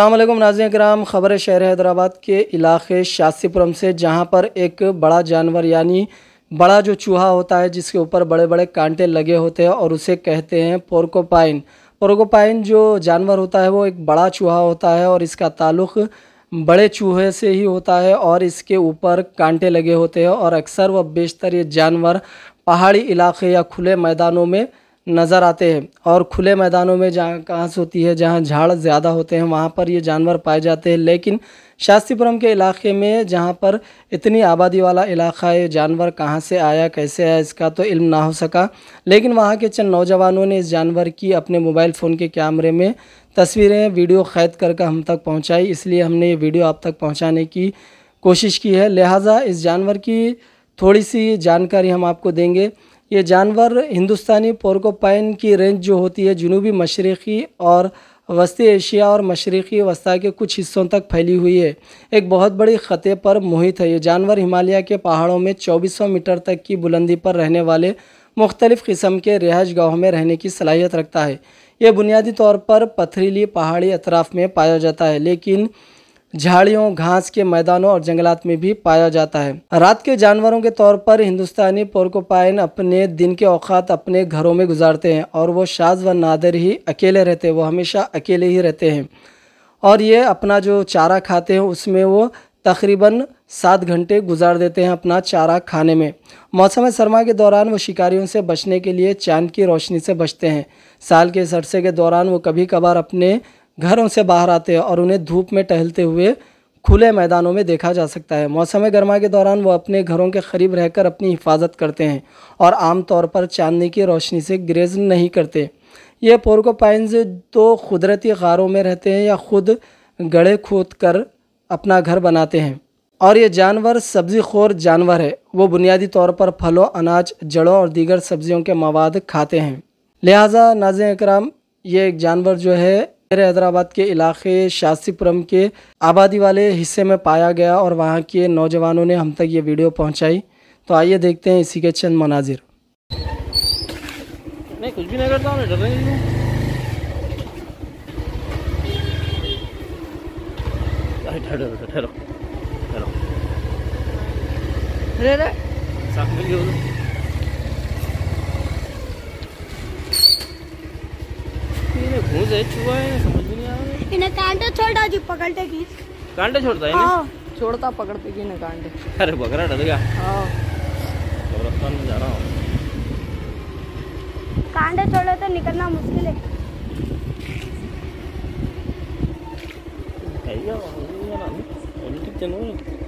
अल्लाम नाजिन कराम ख़बर शहर हैदराबाद के इलाके शासीपुरम से जहाँ पर एक बड़ा जानवर यानी बड़ा जो चूहा होता है जिसके ऊपर बड़े बड़े कांटे लगे होते हैं और उसे कहते हैं पोर्कोपाइन पोर्कोपाइन जो जानवर होता है वो एक बड़ा चूहा होता है और इसका ताल्लुक़ बड़े चूहे से ही होता है और इसके ऊपर कांटे लगे होते हैं और अक्सर व बेशतर ये जानवर पहाड़ी इलाके या खुले मैदानों में नज़र आते हैं और खुले मैदानों में जहाँ घास होती है जहाँ झाड़ ज़्यादा होते हैं वहाँ पर ये जानवर पाए जाते हैं लेकिन शास्तीपुरम के इलाके में जहाँ पर इतनी आबादी वाला इलाका है जानवर कहाँ से आया कैसे आया इसका तो इल्म ना हो सका लेकिन वहाँ के चंद नौजवानों ने इस जानवर की अपने मोबाइल फ़ोन के कैमरे में तस्वीरें वीडियो क़ैद कर हम तक पहुँचाई इसलिए हमने ये वीडियो आप तक पहुँचाने की कोशिश की है लिहाजा इस जानवर की थोड़ी सी जानकारी हम आपको देंगे ये जानवर हिंदुस्तानी पोर्कोपाइन की रेंज जो होती है जनूबी मशरक़ी और वस्ती एशिया और मशरक़ी वस्ता के कुछ हिस्सों तक फैली हुई है एक बहुत बड़ी ख़ते पर मुहित है ये जानवर हिमालय के पहाड़ों में 2400 मीटर तक की बुलंदी पर रहने वाले मुख्तलिफ़ किस्म के रिहाइश गाहों में रहने की सलाहियत रखता है ये बुनियादी तौर पर पथरीली पहाड़ी अतराफ़ में पाया जाता है लेकिन झाड़ियों घास के मैदानों और जंगलात में भी पाया जाता है रात के जानवरों के तौर पर हिंदुस्तानी पोर्कोपाइन अपने दिन के औकात अपने घरों में गुजारते हैं और वो शाज व नादर ही अकेले रहते हैं वो हमेशा अकेले ही रहते हैं और ये अपना जो चारा खाते हैं उसमें वो तकरीबन सात घंटे गुजार देते हैं अपना चारा खाने में मौसम सरमा के दौरान वो शिकारियों से बचने के लिए चांद की रोशनी से बचते हैं साल के सरसे के दौरान वो कभी कभार अपने घरों से बाहर आते हैं और उन्हें धूप में टहलते हुए खुले मैदानों में देखा जा सकता है मौसम गर्मा के दौरान वो अपने घरों के करीब रहकर अपनी हिफाजत करते हैं और आमतौर पर चांदनी की रोशनी से ग्रेज नहीं करते ये पोर्कोपाइंस तो कुदरती गारों में रहते हैं या खुद गड़े खोद कर अपना घर बनाते हैं और ये जानवर सब्ज़ी खोर जानवर है वो बुनियादी तौर पर फलों अनाज जड़ों और दीगर सब्जियों के मवाद खाते हैं लिहाजा नाज कराम ये एक जानवर जो है हैदराबाद के इलाके शासीपुरम के आबादी वाले हिस्से में पाया गया और वहाँ के नौजवानों ने हम तक ये वीडियो पहुँचाई तो आइए देखते हैं इसी के चंद मनाजिर नहीं कुछ भी नहीं करता हूँ डर ठहरो ठहरो ठहरो मुंह से छुआ है समझ नहीं आ रहा इन्हें कांटे छोड़ा जी पकड़ते की कांटे छोड़ता है इन्हें हाँ। छोड़ता पकड़ते की ना कांटे अरे बकरा डर गया हाँ। कब्रस्तान में जा रहा हूँ कांटे छोड़े तो निकलना मुश्किल है ठीक है ना